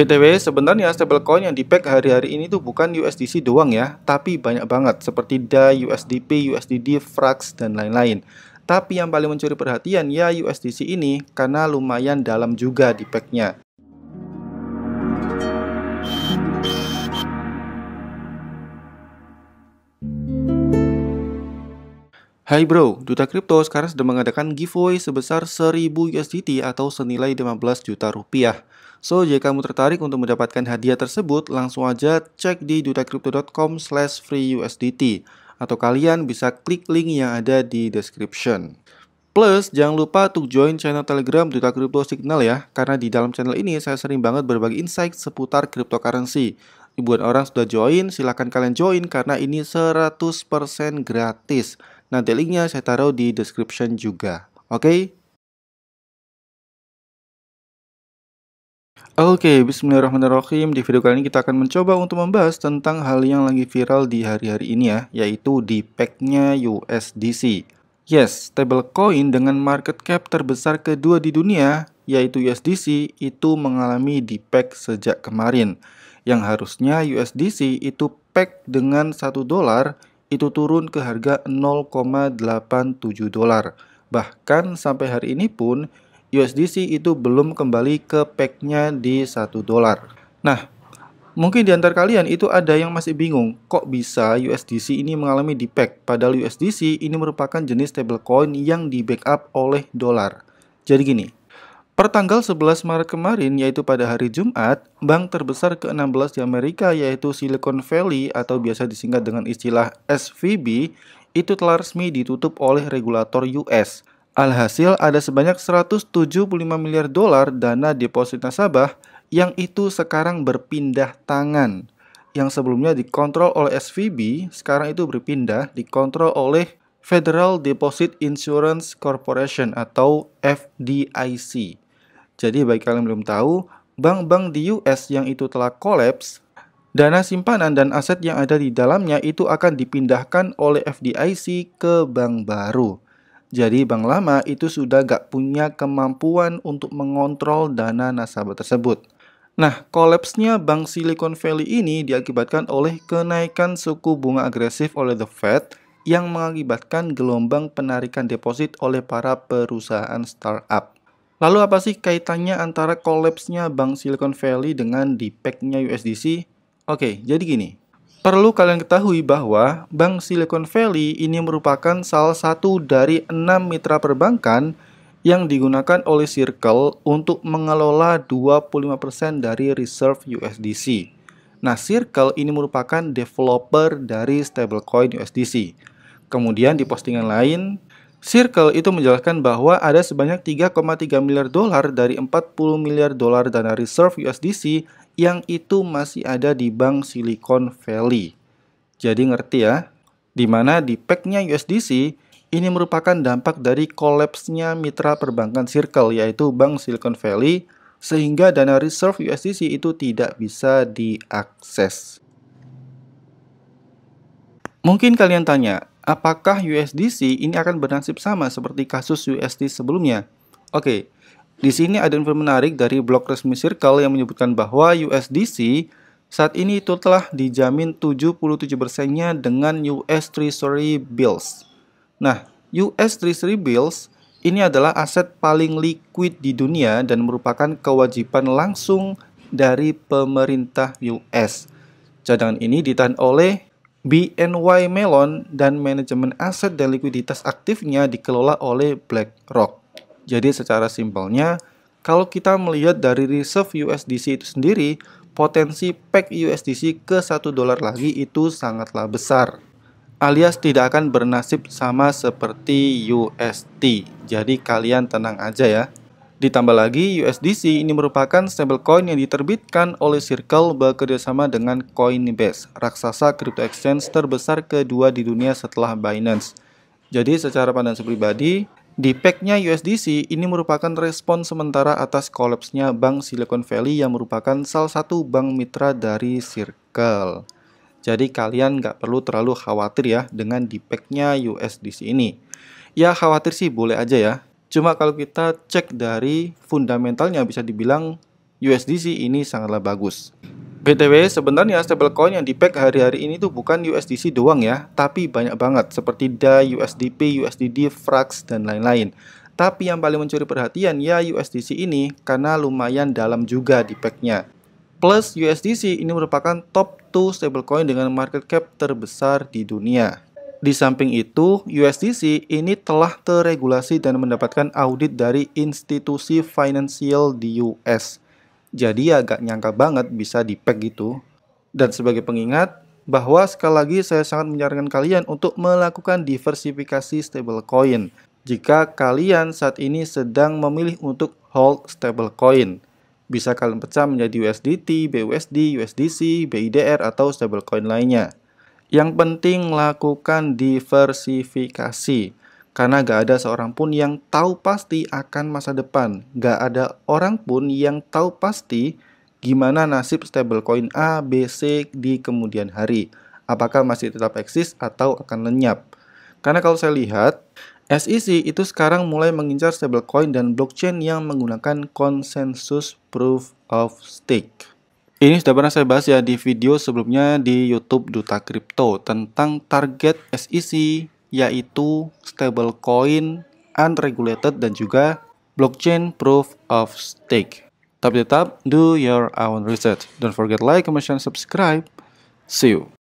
BTW, sebenarnya stablecoin yang pack hari-hari ini tuh bukan USDC doang ya, tapi banyak banget seperti DAI, USDP, USDD, Frax, dan lain-lain. Tapi yang paling mencuri perhatian ya USDC ini karena lumayan dalam juga di packnya. Hai bro, Duta Kripto sekarang sedang mengadakan giveaway sebesar 1000 USDT atau senilai 15 juta rupiah. So, jika kamu tertarik untuk mendapatkan hadiah tersebut, langsung aja cek di dutacrypto.com slash freeUSDT atau kalian bisa klik link yang ada di description. Plus, jangan lupa untuk join channel Telegram Duta Crypto Signal ya, karena di dalam channel ini saya sering banget berbagi insight seputar cryptocurrency. Ribuan orang sudah join, silahkan kalian join karena ini 100% gratis. Nanti linknya saya taruh di description juga. Oke, okay? Oke, okay, bismillahirrahmanirrahim. Di video kali ini kita akan mencoba untuk membahas tentang hal yang lagi viral di hari-hari ini ya, yaitu di nya USDC. Yes, stablecoin dengan market cap terbesar kedua di dunia, yaitu USDC, itu mengalami di pack sejak kemarin. Yang harusnya USDC itu pack dengan 1 dolar, itu turun ke harga 0,87 dolar. Bahkan sampai hari ini pun, USDC itu belum kembali ke packnya di satu dolar. Nah, mungkin di antar kalian itu ada yang masih bingung, kok bisa USDC ini mengalami di pack? padahal USDC ini merupakan jenis stablecoin yang di backup oleh dolar. Jadi gini, Pertanggal 11 Maret kemarin, yaitu pada hari Jumat, bank terbesar ke-16 di Amerika yaitu Silicon Valley atau biasa disingkat dengan istilah SVB, itu telah resmi ditutup oleh regulator US Alhasil ada sebanyak 175 miliar dolar dana deposit nasabah yang itu sekarang berpindah tangan. Yang sebelumnya dikontrol oleh SVB, sekarang itu berpindah dikontrol oleh Federal Deposit Insurance Corporation atau FDIC. Jadi bagi kalian belum tahu, bank-bank di US yang itu telah kolaps, dana simpanan dan aset yang ada di dalamnya itu akan dipindahkan oleh FDIC ke bank baru. Jadi bank lama itu sudah gak punya kemampuan untuk mengontrol dana nasabah tersebut. Nah, kolapsnya bank Silicon Valley ini diakibatkan oleh kenaikan suku bunga agresif oleh The Fed yang mengakibatkan gelombang penarikan deposit oleh para perusahaan startup. Lalu apa sih kaitannya antara kolapsnya bank Silicon Valley dengan dipeknya USDC? Oke, jadi gini. Perlu kalian ketahui bahwa Bank Silicon Valley ini merupakan salah satu dari enam mitra perbankan yang digunakan oleh Circle untuk mengelola 25% dari reserve USDC. Nah, Circle ini merupakan developer dari stablecoin USDC. Kemudian di postingan lain, Circle itu menjelaskan bahwa ada sebanyak 3,3 miliar dolar dari 40 miliar dolar dana reserve USDC yang itu masih ada di bank Silicon Valley. Jadi ngerti ya, di mana di pack USDC ini merupakan dampak dari kolapsnya mitra perbankan Circle yaitu Bank Silicon Valley sehingga dana reserve USDC itu tidak bisa diakses. Mungkin kalian tanya, apakah USDC ini akan bernasib sama seperti kasus USD sebelumnya? Oke, di sini ada info menarik dari blog resmi Circle yang menyebutkan bahwa USDC saat ini itu telah dijamin 77%-nya dengan US Treasury Bills. Nah, US Treasury Bills ini adalah aset paling liquid di dunia dan merupakan kewajiban langsung dari pemerintah US. Cadangan ini ditahan oleh BNY Mellon dan manajemen aset dan likuiditas aktifnya dikelola oleh BlackRock. Jadi secara simpelnya, kalau kita melihat dari reserve USDC itu sendiri, potensi peg USDC ke 1 dolar lagi itu sangatlah besar. Alias tidak akan bernasib sama seperti USD. Jadi kalian tenang aja ya. Ditambah lagi, USDC ini merupakan stablecoin yang diterbitkan oleh Circle bekerjasama dengan Coinbase, raksasa crypto exchange terbesar kedua di dunia setelah Binance. Jadi secara pandang pribadi, di packnya USDC, ini merupakan respon sementara atas kolapsnya Bank Silicon Valley yang merupakan salah satu bank mitra dari Circle. Jadi kalian nggak perlu terlalu khawatir ya dengan di packnya USDC ini. Ya khawatir sih boleh aja ya. Cuma kalau kita cek dari fundamentalnya bisa dibilang USDC ini sangatlah bagus. BTW, sebenarnya stablecoin yang pack hari-hari ini tuh bukan USDC doang ya, tapi banyak banget seperti DAI, USDP, USDD, Frax, dan lain-lain. Tapi yang paling mencuri perhatian ya USDC ini karena lumayan dalam juga di packnya. Plus USDC ini merupakan top 2 stablecoin dengan market cap terbesar di dunia. Di samping itu, USDC ini telah teregulasi dan mendapatkan audit dari institusi finansial di US. Jadi ya agak nyangka banget bisa di pack gitu. Dan sebagai pengingat, bahwa sekali lagi saya sangat menyarankan kalian untuk melakukan diversifikasi stablecoin jika kalian saat ini sedang memilih untuk hold stablecoin. Bisa kalian pecah menjadi USDT, BUSD, USDC, BIDR, atau stablecoin lainnya. Yang penting lakukan diversifikasi karena gak ada seorang pun yang tahu pasti akan masa depan. Gak ada orang pun yang tahu pasti gimana nasib stablecoin A, B, C di kemudian hari. Apakah masih tetap eksis atau akan lenyap. Karena kalau saya lihat, SEC itu sekarang mulai mengincar stablecoin dan blockchain yang menggunakan konsensus proof of stake. Ini sudah pernah saya bahas ya di video sebelumnya di YouTube Duta Crypto tentang target SEC yaitu stablecoin, unregulated, dan juga blockchain proof of stake. Tapi tetap, do your own research. Don't forget like, comment, and subscribe. See you.